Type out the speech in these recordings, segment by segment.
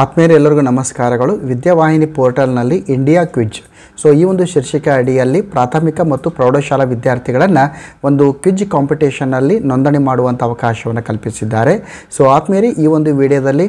ಆತ್ಮೀಯರೆ ಎಲ್ಲರಿಗೂ ನಮಸ್ಕಾರಗಳು ವಿದ್ಯಾವಾಹಿನಿ ಪೋರ್ಟಲ್ನಲ್ಲಿ ಇಂಡಿಯಾ ಕ್ವಿಜ್ ಸೊ ಈ ಒಂದು ಶೀರ್ಷಿಕೆ ಅಡಿಯಲ್ಲಿ ಪ್ರಾಥಮಿಕ ಮತ್ತು ಪ್ರೌಢಶಾಲಾ ವಿದ್ಯಾರ್ಥಿಗಳನ್ನು ಒಂದು ಕ್ವಿಜ್ ಕಾಂಪಿಟೇಷನ್ನಲ್ಲಿ ನೋಂದಣಿ ಮಾಡುವಂಥ ಅವಕಾಶವನ್ನು ಕಲ್ಪಿಸಿದ್ದಾರೆ ಸೊ ಆತ್ಮೀಯರಿ ಈ ಒಂದು ವಿಡಿಯೋದಲ್ಲಿ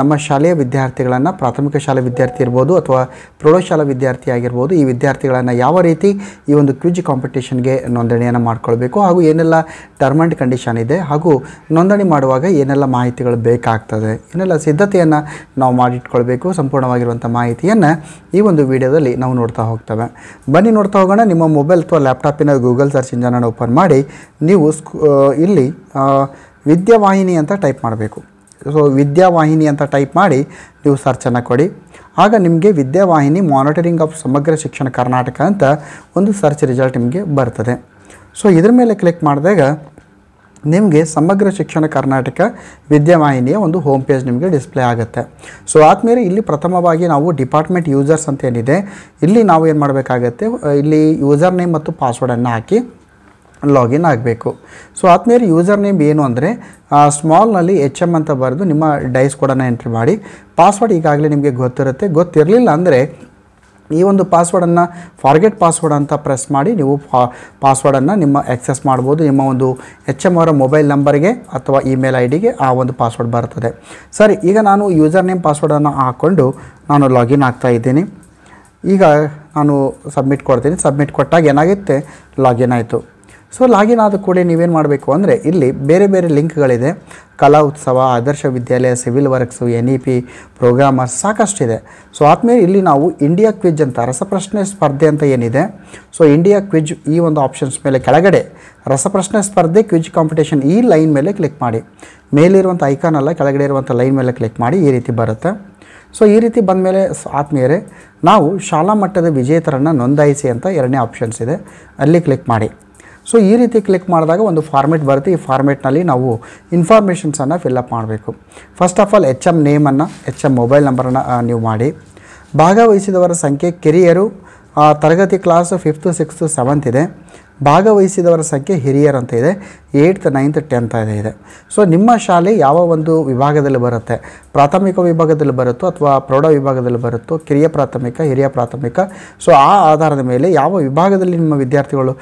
ನಮ್ಮ ಶಾಲೆಯ ವಿದ್ಯಾರ್ಥಿಗಳನ್ನು ಪ್ರಾಥಮಿಕ ಶಾಲೆ ವಿದ್ಯಾರ್ಥಿ ಇರ್ಬೋದು ಅಥವಾ ಪ್ರೌಢಶಾಲಾ ವಿದ್ಯಾರ್ಥಿ ಆಗಿರ್ಬೋದು ಈ ವಿದ್ಯಾರ್ಥಿಗಳನ್ನು ಯಾವ ರೀತಿ ಈ ಒಂದು ಕ್ವಿಜ್ ಕಾಂಪಿಟೇಷನ್ಗೆ ನೋಂದಣಿಯನ್ನು ಮಾಡಿಕೊಳ್ಬೇಕು ಹಾಗೂ ಏನೆಲ್ಲ ಟರ್ಮ್ ಆ್ಯಂಡ್ ಕಂಡೀಷನ್ ಇದೆ ಹಾಗೂ ನೋಂದಣಿ ಮಾಡುವಾಗ ಏನೆಲ್ಲ ಮಾಹಿತಿಗಳು ಬೇಕಾಗ್ತದೆ ಏನೆಲ್ಲ ಸಿದ್ಧತೆಯನ್ನು ನಾವು ಮಾಡಿಟ್ಕೊಳ್ಬೇಕು ಸಂಪೂರ್ಣವಾಗಿರುವಂಥ ಮಾಹಿತಿಯನ್ನು ಈ ಒಂದು ವಿಡಿಯೋದಲ್ಲಿ ನಾವು ನೋಡ್ತಾ ಹೋಗ್ತಾ ಹೋಗ್ತವೆ ಬನ್ನಿ ನೋಡ್ತಾ ಹೋಗೋಣ ನಿಮ್ಮ ಮೊಬೈಲ್ ಅಥವಾ ಲ್ಯಾಪ್ಟಾಪಿನ ಗೂಗಲ್ ಸರ್ಚ್ ಇಂಜನನ್ನು ಓಪನ್ ಮಾಡಿ ನೀವು ಸ್ಕೂ ಇಲ್ಲಿ ವಿದ್ಯಾವಾಹಿನಿ ಅಂತ ಟೈಪ್ ಮಾಡಬೇಕು ಸೊ ವಿದ್ಯಾವಾಹಿನಿ ಅಂತ ಟೈಪ್ ಮಾಡಿ ನೀವು ಸರ್ಚನ್ನು ಕೊಡಿ ಆಗ ನಿಮಗೆ ವಿದ್ಯಾವಾಹಿನಿ ಮಾನಿಟರಿಂಗ್ ಆಫ್ ಸಮಗ್ರ ಶಿಕ್ಷಣ ಕರ್ನಾಟಕ ಅಂತ ಒಂದು ಸರ್ಚ್ ರಿಸಲ್ಟ್ ನಿಮಗೆ ಬರ್ತದೆ ಸೊ ಇದ್ರ ಮೇಲೆ ಕ್ಲಿಕ್ ಮಾಡಿದಾಗ ನಿಮಗೆ ಸಮಗ್ರ ಶಿಕ್ಷಣ ಕರ್ನಾಟಕ ವಿದ್ಯಾವಾಹಿನಿಯ ಒಂದು ಹೋಮ್ ಪೇಜ್ ನಿಮಗೆ ಡಿಸ್ಪ್ಲೇ ಆಗುತ್ತೆ ಸೊ ಆದಮೇಲೆ ಇಲ್ಲಿ ಪ್ರಥಮವಾಗಿ ನಾವು ಡಿಪಾರ್ಟ್ಮೆಂಟ್ ಯೂಸರ್ಸ್ ಅಂತ ಏನಿದೆ ಇಲ್ಲಿ ನಾವು ಏನು ಮಾಡಬೇಕಾಗತ್ತೆ ಇಲ್ಲಿ ಯೂಸರ್ ನೇಮ್ ಮತ್ತು ಪಾಸ್ವರ್ಡನ್ನು ಹಾಕಿ ಲಾಗಿನ್ ಆಗಬೇಕು ಸೊ ಆದಮೇಲೆ ಯೂಸರ್ ನೇಮ್ ಏನು ಅಂದರೆ ಸ್ಮಾಲ್ನಲ್ಲಿ ಎಚ್ ಎಮ್ ಅಂತ ಬರೆದು ನಿಮ್ಮ ಡೈಸ್ ಕೂಡ ಎಂಟ್ರಿ ಮಾಡಿ ಪಾಸ್ವರ್ಡ್ ಈಗಾಗಲೇ ನಿಮಗೆ ಗೊತ್ತಿರುತ್ತೆ ಗೊತ್ತಿರಲಿಲ್ಲ ಅಂದರೆ ಈ ಒಂದು ಪಾಸ್ವರ್ಡನ್ನು ಫಾರ್ಗೆಟ್ ಪಾಸ್ವರ್ಡ್ ಅಂತ ಪ್ರೆಸ್ ಮಾಡಿ ನೀವು ಫಾ ಪಾಸ್ವರ್ಡನ್ನು ನಿಮ್ಮ ಆಕ್ಸೆಸ್ ಮಾಡ್ಬೋದು ನಿಮ್ಮ ಒಂದು ಎಚ್ ಎಮ್ ಅವರ ಮೊಬೈಲ್ ನಂಬರ್ಗೆ ಅಥವಾ ಇಮೇಲ್ ಐ ಡಿಗೆ ಆ ಒಂದು ಪಾಸ್ವರ್ಡ್ ಬರ್ತದೆ ಸರಿ ಈಗ ನಾನು ಯೂಸರ್ ನೇಮ್ ಪಾಸ್ವರ್ಡನ್ನು ಹಾಕ್ಕೊಂಡು ನಾನು ಲಾಗಿನ್ ಆಗ್ತಾ ಇದ್ದೀನಿ ಈಗ ನಾನು ಸಬ್ಮಿಟ್ ಕೊಡ್ತೀನಿ ಸಬ್ಮಿಟ್ ಕೊಟ್ಟಾಗ ಏನಾಗುತ್ತೆ ಲಾಗಿನ್ ಆಯಿತು ಸೊ ಲಾಗಿನ್ ಆದ ಕೂಡಲೇ ನೀವೇನು ಮಾಡಬೇಕು ಅಂದರೆ ಇಲ್ಲಿ ಬೇರೆ ಬೇರೆ ಲಿಂಕ್ಗಳಿದೆ Kala Utsav Adarsha Vidyalaya civil works N E P programmers ಸಾಕಷ್ಟಿದೆ ಸೊ ಆದಮೇಲೆ ಇಲ್ಲಿ ನಾವು ಇಂಡಿಯಾ ಕ್ವಿಜ್ ಅಂತ ರಸಪ್ರಶ್ನೆ ಸ್ಪರ್ಧೆ ಅಂತ ಏನಿದೆ ಸೊ ಇಂಡಿಯಾ ಕ್ವಿಜ್ ಈ ಒಂದು ಆಪ್ಷನ್ಸ್ ಮೇಲೆ ಕೆಳಗಡೆ ರಸಪ್ರಶ್ನೆ ಸ್ಪರ್ಧೆ ಕ್ವಿಜ್ ಕಾಂಪಿಟೇಷನ್ ಈ ಲೈನ್ ಮೇಲೆ ಕ್ಲಿಕ್ ಮಾಡಿ ಮೇಲಿರುವಂಥ ಐಕಾನ್ ಅಲ್ಲ ಕೆಳಗಡೆ ಇರುವಂಥ ಲೈನ್ ಮೇಲೆ ಕ್ಲಿಕ್ ಮಾಡಿ ಈ ರೀತಿ ಬರುತ್ತೆ ಸೊ ಈ ರೀತಿ ಬಂದ ಮೇಲೆ ಆತ್ಮೀಯರೇ ನಾವು ಶಾಲಾ ಮಟ್ಟದ ವಿಜೇತರನ್ನು ನೋಂದಾಯಿಸಿ ಅಂತ ಎರಡನೇ ಆಪ್ಷನ್ಸ್ ಇದೆ ಅಲ್ಲಿ ಕ್ಲಿಕ್ ಮಾಡಿ ಸೊ ಈ ರೀತಿ ಕ್ಲಿಕ್ ಮಾಡಿದಾಗ ಒಂದು ಫಾರ್ಮೆಟ್ ಬರುತ್ತೆ ಈ ಫಾರ್ಮೆಟ್ನಲ್ಲಿ ನಾವು ಇನ್ಫಾರ್ಮೇಷನ್ಸನ್ನು ಫಿಲ್ಅಪ್ ಮಾಡಬೇಕು first of all H M ನೇಮನ್ನು ಎಚ್ ಎಮ್ ಮೊಬೈಲ್ ನಂಬರನ್ನು ನೀವು ಮಾಡಿ ಭಾಗವಹಿಸಿದವರ ಸಂಖ್ಯೆ ಕಿರಿಯರು ತರಗತಿ ಕ್ಲಾಸು ಫಿಫ್ತು ಸಿಕ್ಸ್ತು ಸೆವೆಂತ್ ಇದೆ ಭಾಗವಹಿಸಿದವರ ಸಂಖ್ಯೆ ಹಿರಿಯರ್ ಅಂತ ಇದೆ ಏಯ್ತ್ ನೈನ್ತ್ ಟೆಂತ್ ಅಂತ ಇದೆ ಸೊ ನಿಮ್ಮ ಶಾಲೆ ಯಾವ ಒಂದು ವಿಭಾಗದಲ್ಲಿ ಬರುತ್ತೆ ಪ್ರಾಥಮಿಕ ವಿಭಾಗದಲ್ಲಿ ಬರುತ್ತೋ ಅಥವಾ ಪ್ರೌಢ ವಿಭಾಗದಲ್ಲಿ ಬರುತ್ತೋ ಕಿರಿಯ ಪ್ರಾಥಮಿಕ ಹಿರಿಯ ಪ್ರಾಥಮಿಕ ಸೊ ಆ ಆಧಾರದ ಮೇಲೆ ಯಾವ ವಿಭಾಗದಲ್ಲಿ ನಿಮ್ಮ ವಿದ್ಯಾರ್ಥಿಗಳು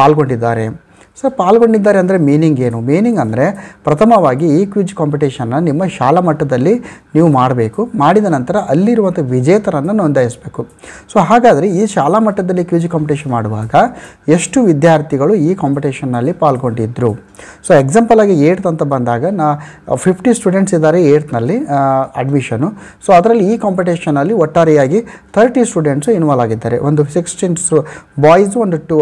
ಪಾಲ್ಗೊಂಡಿದ್ದಾರೆ ಸರ್ ಪಾಲ್ಗೊಂಡಿದ್ದಾರೆ ಅಂದರೆ ಮೀನಿಂಗ್ ಏನು ಮೀನಿಂಗ್ ಅಂದರೆ ಪ್ರಥಮವಾಗಿ ಈ ಕ್ವಿಜ್ ಕಾಂಪಿಟೇಷನ್ನ ನಿಮ್ಮ ಶಾಲಾ ಮಟ್ಟದಲ್ಲಿ ನೀವು ಮಾಡಬೇಕು ಮಾಡಿದ ನಂತರ ಅಲ್ಲಿರುವಂಥ ವಿಜೇತರನ್ನು ನೋಂದಾಯಿಸಬೇಕು ಸೊ ಹಾಗಾದರೆ ಈ ಶಾಲಾ ಮಟ್ಟದಲ್ಲಿ ಕ್ವಿಜ್ ಕಾಂಪಿಟೇಷನ್ ಮಾಡುವಾಗ ಎಷ್ಟು ವಿದ್ಯಾರ್ಥಿಗಳು ಈ ಕಾಂಪಿಟೇಷನ್ನಲ್ಲಿ ಪಾಲ್ಗೊಂಡಿದ್ದರು ಸೊ ಎಕ್ಸಾಂಪಲ್ ಆಗಿ ಏಟ್ತ್ ಅಂತ ಬಂದಾಗ ನಾ ಫಿಫ್ಟಿ ಸ್ಟೂಡೆಂಟ್ಸ್ ಇದ್ದಾರೆ ಏಟ್ನಲ್ಲಿ ಅಡ್ಮಿಷನು ಸೊ ಅದರಲ್ಲಿ ಈ ಕಾಂಪಿಟೇಷನಲ್ಲಿ ಒಟ್ಟಾರೆಯಾಗಿ ತರ್ಟಿ ಸ್ಟೂಡೆಂಟ್ಸು ಇನ್ವಾಲ್ವ್ ಆಗಿದ್ದಾರೆ ಒಂದು ಸಿಕ್ಸ್ಟೀನ್ಸ್ ಬಾಯ್ಸು ಒಂದು ಟು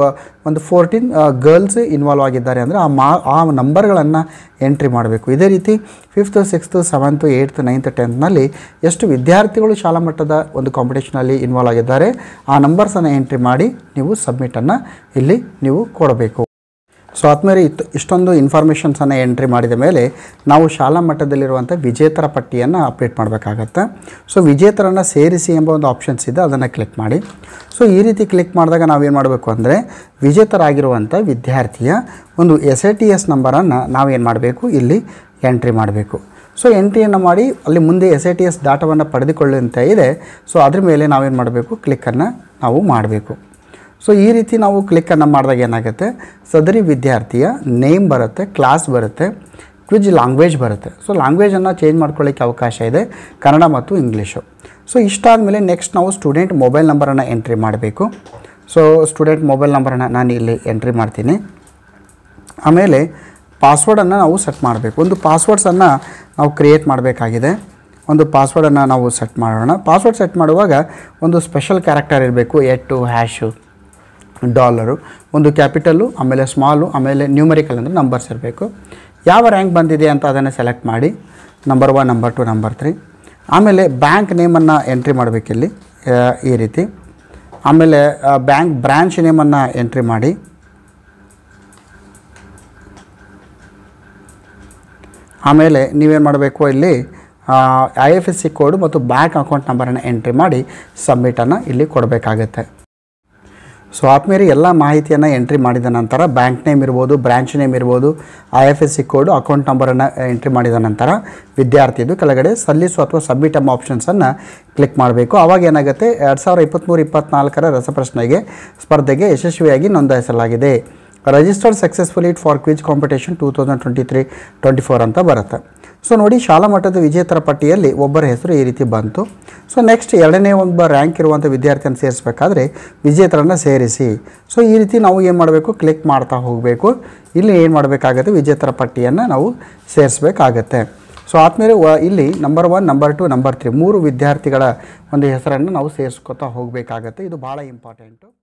ಒಂದು ಫೋರ್ಟೀನ್ ಗರ್ಲ್ಸ್ ಇನ್ವಾಲ್ವ್ ಆಗಿದ್ದಾರೆ ಅಂದರೆ ಆ ಮಾ ಆ ನಂಬರ್ಗಳನ್ನು ಎಂಟ್ರಿ ಮಾಡಬೇಕು ಇದೇ ರೀತಿ fifth sixth seventh eighth ninth ಟೆಂತ್ನಲ್ಲಿ ಎಷ್ಟು ವಿದ್ಯಾರ್ಥಿಗಳು ಶಾಲಾ ಮಟ್ಟದ ಒಂದು ಕಾಂಪಿಟೇಷನಲ್ಲಿ ಇನ್ವಾಲ್ವ್ ಆಗಿದ್ದಾರೆ ಆ ನಂಬರ್ಸನ್ನು ಎಂಟ್ರಿ ಮಾಡಿ ನೀವು ಸಬ್ಮಿಟನ್ನು ಇಲ್ಲಿ ನೀವು ಕೊಡಬೇಕು ಸೊ ಆದಮೇಲೆ ಇತ್ತು ಇಷ್ಟೊಂದು ಇನ್ಫಾರ್ಮೇಷನ್ಸನ್ನು ಎಂಟ್ರಿ ಮಾಡಿದ ಮೇಲೆ ನಾವು ಶಾಲಾ ಮಟ್ಟದಲ್ಲಿರುವಂಥ ವಿಜೇತರ ಪಟ್ಟಿಯನ್ನು ಅಪ್ಡೇಟ್ ಮಾಡಬೇಕಾಗತ್ತೆ ಸೊ ವಿಜೇತರನ್ನು ಸೇರಿಸಿ ಎಂಬ ಒಂದು ಆಪ್ಷನ್ಸ್ ಇದೆ ಅದನ್ನು ಕ್ಲಿಕ್ ಮಾಡಿ ಸೊ ಈ ರೀತಿ ಕ್ಲಿಕ್ ಮಾಡಿದಾಗ ನಾವೇನು ಮಾಡಬೇಕು ಅಂದರೆ ವಿಜೇತರಾಗಿರುವಂಥ ವಿದ್ಯಾರ್ಥಿಯ ಒಂದು ಎಸ್ ಎ ಟಿ ಎಸ್ ನಂಬರನ್ನು ನಾವೇನು ಮಾಡಬೇಕು ಇಲ್ಲಿ ಎಂಟ್ರಿ ಮಾಡಬೇಕು ಸೊ ಎಂಟ್ರಿಯನ್ನು ಮಾಡಿ ಅಲ್ಲಿ ಮುಂದೆ ಎಸ್ ಐ ಟಿ ಎಸ್ ಡಾಟಾವನ್ನು ಪಡೆದುಕೊಳ್ಳುವಂತ ಇದೆ ಸೊ ಅದ್ರ ಮೇಲೆ ನಾವೇನು ಮಾಡಬೇಕು ಕ್ಲಿಕ್ಕನ್ನು ನಾವು ಮಾಡಬೇಕು ಸೊ ಈ ರೀತಿ ನಾವು ಕ್ಲಿಕ್ಕನ್ನು ಮಾಡಿದಾಗ ಏನಾಗುತ್ತೆ ಸದರಿ ವಿದ್ಯಾರ್ಥಿಯ ನೇಮ್ ಬರುತ್ತೆ ಕ್ಲಾಸ್ ಬರುತ್ತೆ ಕ್ವಿಜ್ ಲ್ಯಾಂಗ್ವೇಜ್ ಬರುತ್ತೆ ಸೊ ಲ್ಯಾಂಗ್ವೇಜನ್ನು ಚೇಂಜ್ ಮಾಡ್ಕೊಳ್ಳಿಕ್ಕೆ ಅವಕಾಶ ಇದೆ ಕನ್ನಡ ಮತ್ತು ಇಂಗ್ಲೀಷು ಸೊ ಇಷ್ಟಾದಮೇಲೆ ನೆಕ್ಸ್ಟ್ ನಾವು ಸ್ಟೂಡೆಂಟ್ ಮೊಬೈಲ್ ನಂಬರನ್ನು ಎಂಟ್ರಿ ಮಾಡಬೇಕು ಸೊ ಸ್ಟೂಡೆಂಟ್ ಮೊಬೈಲ್ ನಂಬರನ್ನು ನಾನು ಇಲ್ಲಿ ಎಂಟ್ರಿ ಮಾಡ್ತೀನಿ ಆಮೇಲೆ ಪಾಸ್ವರ್ಡನ್ನು ನಾವು ಸೆಟ್ ಮಾಡಬೇಕು ಒಂದು ಪಾಸ್ವರ್ಡ್ಸನ್ನು ನಾವು ಕ್ರಿಯೇಟ್ ಮಾಡಬೇಕಾಗಿದೆ ಒಂದು ಪಾಸ್ವರ್ಡನ್ನು ನಾವು ಸೆಟ್ ಮಾಡೋಣ ಪಾಸ್ವರ್ಡ್ ಸೆಟ್ ಮಾಡುವಾಗ ಒಂದು ಸ್ಪೆಷಲ್ ಕ್ಯಾರೆಕ್ಟರ್ ಇರಬೇಕು ಎಟ್ಟು ಹ್ಯಾಶು ಡಾಲರು ಒಂದು ಕ್ಯಾಪಿಟಲು ಆಮೇಲೆ ಸ್ಮಾಲು ಆಮೇಲೆ ನ್ಯೂಮರಿಕಲ್ ಅಂದರೆ ನಂಬರ್ಸ್ ಇರಬೇಕು ಯಾವ ರ್ಯಾಂಕ್ ಬಂದಿದೆ ಅಂತ ಅದನ್ನು ಸೆಲೆಕ್ಟ್ ಮಾಡಿ number one number two number three ಆಮೇಲೆ ಬ್ಯಾಂಕ್ ನೇಮನ್ನು ಎಂಟ್ರಿ ಮಾಡಬೇಕಿಲ್ಲಿ ಈ ರೀತಿ ಆಮೇಲೆ ಬ್ಯಾಂಕ್ ಬ್ರ್ಯಾಂಚ್ ನೇಮನ್ನು ಎಂಟ್ರಿ ಮಾಡಿ ಆಮೇಲೆ ನೀವೇನು ಮಾಡಬೇಕು ಇಲ್ಲಿ I F S C code ಮತ್ತು ಬ್ಯಾಂಕ್ ಅಕೌಂಟ್ ನಂಬರನ್ನು ಎಂಟ್ರಿ ಮಾಡಿ ಸಬ್ಮಿಟನ್ನು ಇಲ್ಲಿ ಕೊಡಬೇಕಾಗತ್ತೆ ಸೊ ಆಪ್ ಎಲ್ಲ ಮಾಹಿತಿಯನ್ನು ಎಂಟ್ರಿ ಮಾಡಿದ ನಂತರ ಬ್ಯಾಂಕ್ ನೇಮ್ ಇರ್ಬೋದು ಬ್ರ್ಯಾಂಚ್ ನೇಮ್ ಇರ್ಬೋದು I F S C code account ನಂಬರನ್ನು ಎಂಟ್ರಿ ಮಾಡಿದ ನಂತರ ವಿದ್ಯಾರ್ಥಿಯದು ಕೆಳಗಡೆ ಸಲ್ಲಿಸು ಅಥವಾ ಸಬ್ಮಿಟ್ ಎಂಬ ಆಪ್ಷನ್ಸನ್ನು ಕ್ಲಿಕ್ ಮಾಡಬೇಕು ಆವಾಗ ಏನಾಗುತ್ತೆ ಎರಡು ಸಾವಿರದ ಇಪ್ಪತ್ತ್ಮೂರು ಇಪ್ಪತ್ತ್ನಾಲ್ಕರ ರಸಪ್ರಶ್ನೆಗೆ ಸ್ಪರ್ಧೆಗೆ ಯಶಸ್ವಿಯಾಗಿ ನೋಂದಾಯಿಸಲಾಗಿದೆ registered successfully for quiz competition two thousand twenty three twenty four ಅಂತ ಬರುತ್ತೆ ಸೊ ನೋಡಿ ಶಾಲಾ ಮಟ್ಟದ ವಿಜೇತರ ಪಟ್ಟಿಯಲ್ಲಿ ಒಬ್ಬರ ಹೆಸರು ಈ ರೀತಿ ಬಂತು ಸೊ ನೆಕ್ಸ್ಟ್ ಎರಡನೇ ಒಂದು ರ್ಯಾಂಕ್ ಇರುವಂಥ ವಿದ್ಯಾರ್ಥಿಯನ್ನು ಸೇರಿಸಬೇಕಾದ್ರೆ ವಿಜೇತರನ್ನು ಸೇರಿಸಿ ಸೊ ಈ ರೀತಿ ನಾವು ಏನು ಮಾಡಬೇಕು ಕ್ಲಿಕ್ ಮಾಡ್ತಾ ಹೋಗಬೇಕು ಇಲ್ಲಿ ಏನು ಮಾಡಬೇಕಾಗುತ್ತೆ ವಿಜೇತರ ಪಟ್ಟಿಯನ್ನು ನಾವು ಸೇರಿಸಬೇಕಾಗತ್ತೆ ಸೊ ಆದಮೇಲೆ ವ ಇಲ್ಲಿ number one number two number three ಮೂರು ವಿದ್ಯಾರ್ಥಿಗಳ ಒಂದು ಹೆಸರನ್ನು ನಾವು ಸೇರಿಸ್ಕೊತಾ ಹೋಗಬೇಕಾಗತ್ತೆ ಇದು ಭಾಳ ಇಂಪಾರ್ಟೆಂಟು